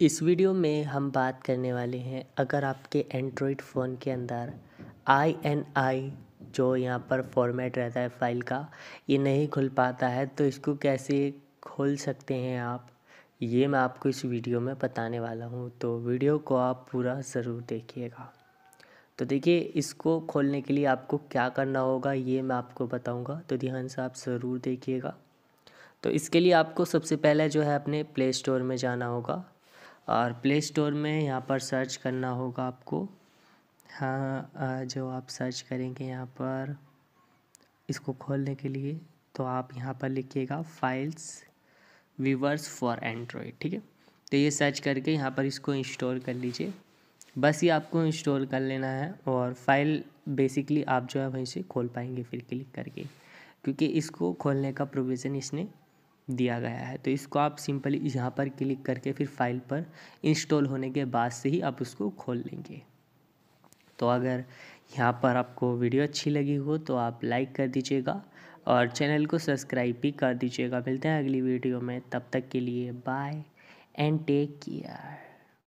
इस वीडियो में हम बात करने वाले हैं अगर आपके एंड्रॉयड फ़ोन के अंदर आई एन आई जो यहाँ पर फॉर्मेट रहता है फाइल का ये नहीं खुल पाता है तो इसको कैसे खोल सकते हैं आप ये मैं आपको इस वीडियो में बताने वाला हूँ तो वीडियो को आप पूरा ज़रूर देखिएगा तो देखिए इसको खोलने के लिए आपको क्या करना होगा ये मैं आपको बताऊँगा तो ध्यान से आप ज़रूर देखिएगा तो इसके लिए आपको सबसे पहले जो है अपने प्ले स्टोर में जाना होगा और प्ले स्टोर में यहाँ पर सर्च करना होगा आपको हाँ जो आप सर्च करेंगे यहाँ पर इसको खोलने के लिए तो आप यहाँ पर लिखिएगा फाइल्स वीवर्स फॉर एंड्रॉयड ठीक है तो ये सर्च करके यहाँ पर इसको इंस्टॉल कर लीजिए बस ये आपको इंस्टॉल कर लेना है और फाइल बेसिकली आप जो है वहीं से खोल पाएंगे फिर क्लिक करके क्योंकि इसको खोलने का प्रोविज़न इसने दिया गया है तो इसको आप सिंपली यहाँ पर क्लिक करके फिर फाइल पर इंस्टॉल होने के बाद से ही आप उसको खोल लेंगे तो अगर यहाँ पर आपको वीडियो अच्छी लगी हो तो आप लाइक कर दीजिएगा और चैनल को सब्सक्राइब भी कर दीजिएगा मिलते हैं अगली वीडियो में तब तक के लिए बाय एंड टेक केयर